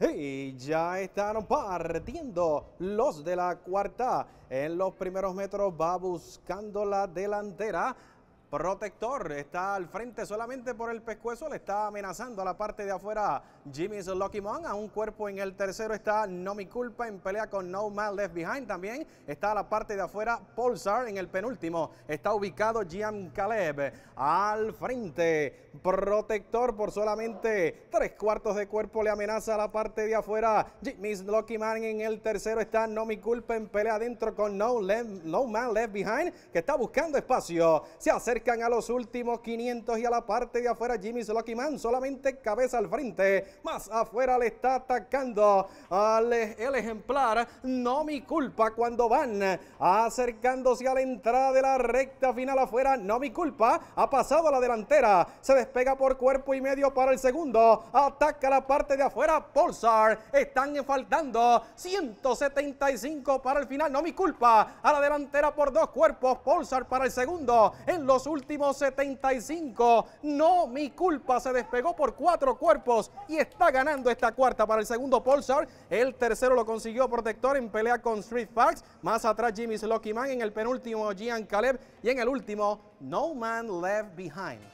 Y ya están partiendo los de la cuarta. En los primeros metros va buscando la delantera protector. Está al frente solamente por el pescuezo, le está amenazando a la parte de afuera Jimmy's Lucky Man. A un cuerpo en el tercero está No Mi Culpa en pelea con No Man Left Behind. También está a la parte de afuera Paul Pulsar en el penúltimo. Está ubicado Gian Caleb al frente. Protector por solamente tres cuartos de cuerpo le amenaza a la parte de afuera. Jimmy's Lucky Man en el tercero está No Mi Culpa en pelea adentro con No, no Man Left Behind que está buscando espacio. Se acerca a los últimos 500 y a la parte de afuera Jimmy Slokiman solamente cabeza al frente, más afuera le está atacando al, el ejemplar No Mi Culpa cuando van acercándose a la entrada de la recta final afuera No Mi Culpa ha pasado a la delantera, se despega por cuerpo y medio para el segundo, ataca la parte de afuera Pulsar, están faltando 175 para el final No Mi Culpa a la delantera por dos cuerpos, Pulsar para el segundo en los últimos Último 75. No mi culpa, se despegó por cuatro cuerpos y está ganando esta cuarta para el segundo Pulsar. El tercero lo consiguió Protector en pelea con Street Fox, Más atrás Jimmy Man, en el penúltimo Gian Caleb y en el último No Man Left Behind.